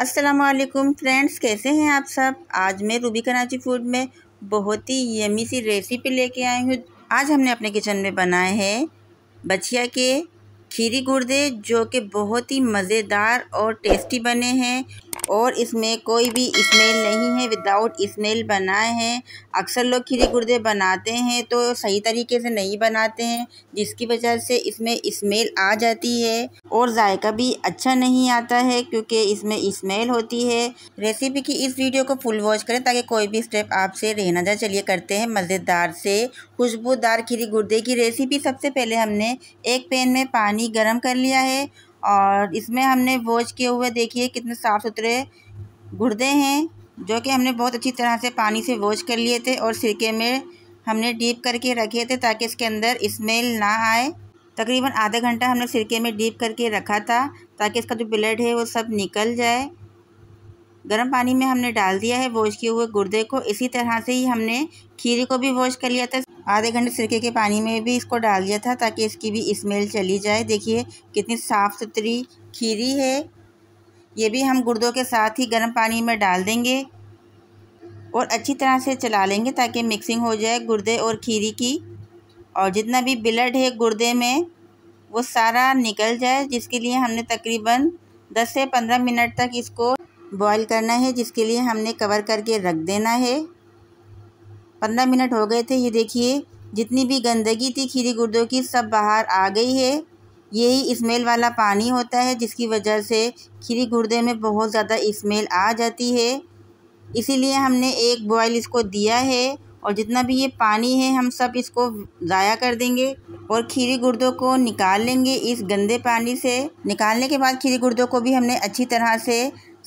Aslam friends कैसे हैं आप सब आज मैं रूबी कराची फूड में बहुत ही यमी सी रेसिपी लेके आई हूँ आज हमने अपने किचन में बनाए हैं बछिया के खीरी गुर्दे जो कि बहुत ही मज़ेदार और टेस्टी बने हैं और इसमें कोई भी स्मेल नहीं है विदाउट स्मेल बनाए हैं अक्सर लोग खीरी गुर्दे बनाते हैं तो सही तरीके से नहीं बनाते हैं जिसकी वजह से इसमें स्मेल आ जाती है और जायका भी अच्छा नहीं आता है क्योंकि इसमें स्मेल होती है रेसिपी की इस वीडियो को फुल वॉच करें ताकि कोई भी स्टेप आपसे रहना जाए चलिए करते हैं मज़ेदार से खुशबूदार खीरी गुर्दे की रेसिपी सबसे पहले हमने एक पेन में पानी पानी गर्म कर लिया है और इसमें हमने वॉश किए हुए देखिए कितने साफ़ सुथरे गुर्दे हैं जो कि हमने बहुत अच्छी तरह से पानी से वॉश कर लिए थे और सिरके में हमने डीप करके रखे थे ताकि इसके अंदर स्मेल ना आए तकरीबन आधा घंटा हमने सिरके में डीप करके रखा था ताकि इसका जो ब्लड है वो सब निकल जाए गर्म पानी में हमने डाल दिया है वॉश किए हुए गुर्दे को इसी तरह से ही हमने खीरे को भी वॉश कर लिया था आधे घंटे सिरके के पानी में भी इसको डाल दिया था ताकि इसकी भी स्मेल चली जाए देखिए कितनी साफ़ सुथरी खीरी है ये भी हम गुर्दों के साथ ही गर्म पानी में डाल देंगे और अच्छी तरह से चला लेंगे ताकि मिक्सिंग हो जाए गुर्दे और खीरी की और जितना भी ब्लड है गुर्दे में वो सारा निकल जाए जिसके लिए हमने तकरीबन 10 से 15 मिनट तक इसको बॉईल करना है जिसके लिए हमने कवर करके रख देना है पंद्रह मिनट हो गए थे ये देखिए जितनी भी गंदगी थी खीरी गुर्दों की सब बाहर आ गई है यही स्मेल वाला पानी होता है जिसकी वजह से खीरी गुर्दे में बहुत ज़्यादा स्मेल आ जाती है इसीलिए हमने एक बॉयल इसको दिया है और जितना भी ये पानी है हम सब इसको ज़ाया कर देंगे और खीरी गुर्दों को निकाल लेंगे इस गंदे पानी से निकालने के बाद खीरी गुर्दों को भी हमने अच्छी तरह से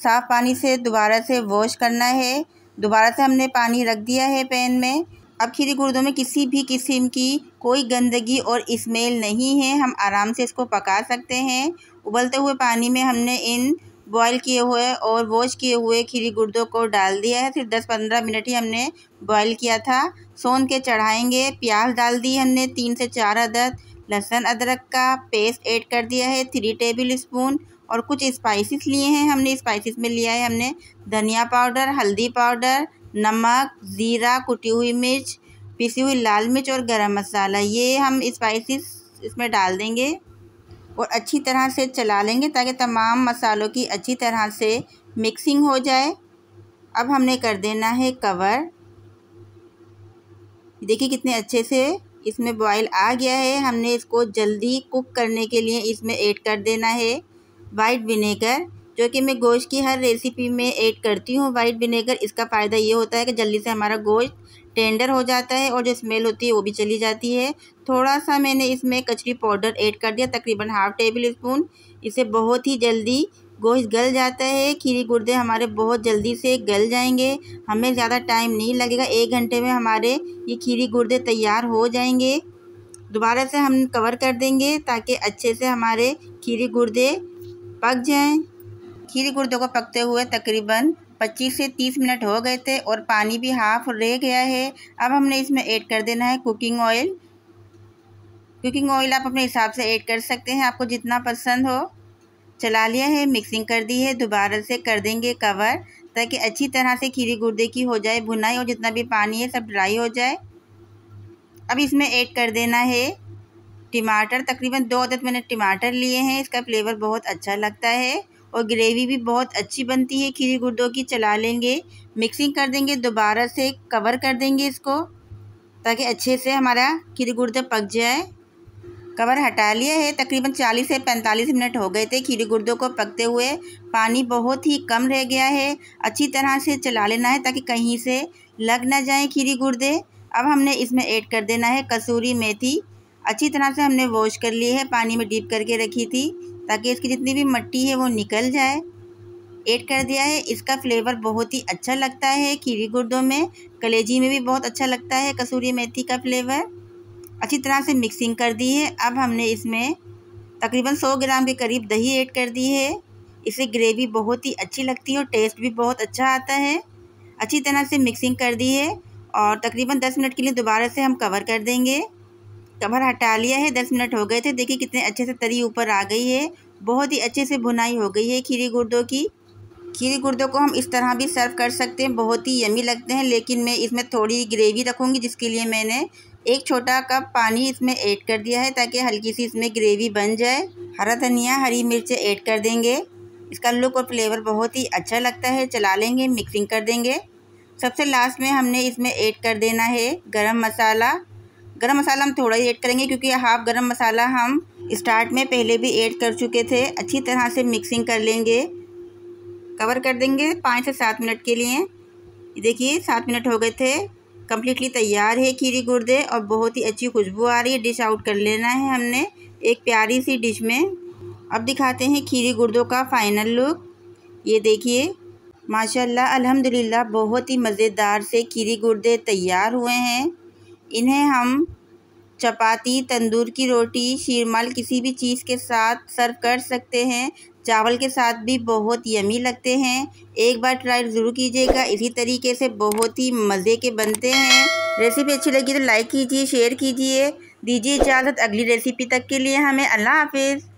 साफ़ पानी से दोबारा से वॉश करना है दोबारा से हमने पानी रख दिया है पैन में अब खीरी गुर्दों में किसी भी किस्म की कोई गंदगी और स्मेल नहीं है हम आराम से इसको पका सकते हैं उबलते हुए पानी में हमने इन बॉईल किए हुए और वॉश किए हुए खीरी गुर्दों को डाल दिया है सिर्फ दस पंद्रह मिनट ही हमने बॉईल किया था सोन के चढ़ाएंगे प्याज डाल दी हमने तीन से चार अदद लहसुन अदरक का पेस्ट ऐड कर दिया है थ्री टेबल स्पून और कुछ स्पाइसेस लिए हैं हमने स्पाइसेस में लिया है हमने धनिया पाउडर हल्दी पाउडर नमक ज़ीरा कुटी हुई मिर्च पिसी हुई लाल मिर्च और गरम मसाला ये हम स्पाइसेस इसमें डाल देंगे और अच्छी तरह से चला लेंगे ताकि तमाम मसालों की अच्छी तरह से मिक्सिंग हो जाए अब हमने कर देना है कवर देखिए कितने अच्छे से इसमें बॉयल आ गया है हमने इसको जल्दी कुक करने के लिए इसमें ऐड कर देना है वाइट विनेगर जो कि मैं गोश्त की हर रेसिपी में ऐड करती हूँ वाइट विनेगर इसका फ़ायदा ये होता है कि जल्दी से हमारा गोश्त टेंडर हो जाता है और जो स्मेल होती है वो भी चली जाती है थोड़ा सा मैंने इसमें कचरी पाउडर ऐड कर दिया तकरीबन हाफ़ टेबल स्पून इसे बहुत ही जल्दी गोश्त गल जाता है खीरी गुर्दे हमारे बहुत जल्दी से गल जाएंगे हमें ज़्यादा टाइम नहीं लगेगा एक घंटे में हमारे ये खीरी गुर्दे तैयार हो जाएंगे दोबारा से हम कवर कर देंगे ताकि अच्छे से हमारे खीरी गुर्दे पक जाएं। खीर गुर्दों को पकते हुए तकरीबन 25 से 30 मिनट हो गए थे और पानी भी हाफ रह गया है अब हमने इसमें ऐड कर देना है कुकिंग ऑयल कुकिंग ऑयल आप अपने हिसाब से ऐड कर सकते हैं आपको जितना पसंद हो चला लिया है मिक्सिंग कर दी है दोबारा से कर देंगे कवर ताकि अच्छी तरह से खीरी गुर्दे की हो जाए बुनाई और जितना भी पानी है सब ड्राई हो जाए अब इसमें ऐड कर देना है टमाटर तकरीबन दो अदद मैंने टमाटर लिए हैं इसका फ्लेवर बहुत अच्छा लगता है और ग्रेवी भी बहुत अच्छी बनती है खीरी गुड्डों की चला लेंगे मिक्सिंग कर देंगे दोबारा से कवर कर देंगे इसको ताकि अच्छे से हमारा खीरी गुर्दे पक जाए कवर हटा लिया है तकरीबन 40 से 45 मिनट हो गए थे खीरी गुर्दों को पकते हुए पानी बहुत ही कम रह गया है अच्छी तरह से चला लेना है ताकि कहीं से लग ना जाए खीरी गुर्दे अब हमने इसमें ऐड कर देना है कसूरी मेथी अच्छी तरह से हमने वॉश कर ली है पानी में डीप करके रखी थी ताकि इसकी जितनी भी मट्टी है वो निकल जाए ऐड कर दिया है इसका फ्लेवर बहुत ही अच्छा लगता है खीरी गुर्दों में कलेजी में भी बहुत अच्छा लगता है कसूरी मेथी का फ्लेवर अच्छी तरह से मिक्सिंग कर दी है अब हमने इसमें तकरीबन 100 ग्राम के करीब दही ऐड कर दी है इससे ग्रेवी बहुत ही अच्छी लगती है और टेस्ट भी बहुत अच्छा आता है अच्छी तरह से मिक्सिंग कर दी है और तकरीबन 10 मिनट के लिए दोबारा से हम कवर कर देंगे कवर हटा लिया है दस मिनट हो गए थे देखिए कितने अच्छे से तरी ऊपर आ गई है बहुत ही अच्छे से भुनाई हो गई है खीरी गुर्दों की खीरी गुर्दों को हम इस तरह भी सर्व कर सकते हैं बहुत ही यमी लगते हैं लेकिन मैं इसमें थोड़ी ग्रेवी रखूँगी जिसके लिए मैंने एक छोटा कप पानी इसमें ऐड कर दिया है ताकि हल्की सी इसमें ग्रेवी बन जाए हरा धनिया हरी मिर्च ऐड कर देंगे इसका लुक और फ्लेवर बहुत ही अच्छा लगता है चला लेंगे मिक्सिंग कर देंगे सबसे लास्ट में हमने इसमें ऐड कर देना है गरम मसाला गरम मसाला हम थोड़ा ही ऐड करेंगे क्योंकि हाफ़ गरम मसाला हम स्टार्ट में पहले भी ऐड कर चुके थे अच्छी तरह से मिक्सिंग कर लेंगे कवर कर देंगे पाँच से सात मिनट के लिए देखिए सात मिनट हो गए थे कम्प्लीटली तैयार है खीरी गुर्दे और बहुत ही अच्छी खुशबू आ रही है डिश आउट कर लेना है हमने एक प्यारी सी डिश में अब दिखाते हैं खीरी गुर्दों का फाइनल लुक ये देखिए माशाल्लाह अल्हम्दुलिल्लाह बहुत ही मज़ेदार से खीरी गुर्दे तैयार हुए हैं इन्हें हम चपाती तंदूर की रोटी शीरमल किसी भी चीज़ के साथ सर्व कर सकते हैं चावल के साथ भी बहुत यमी लगते हैं एक बार ट्राई ज़रूर कीजिएगा इसी तरीके से बहुत ही मज़े के बनते हैं रेसिपी अच्छी लगी तो लाइक कीजिए शेयर कीजिए दीजिए इजाज़त अगली रेसिपी तक के लिए हमें अल्लाह हाफिज़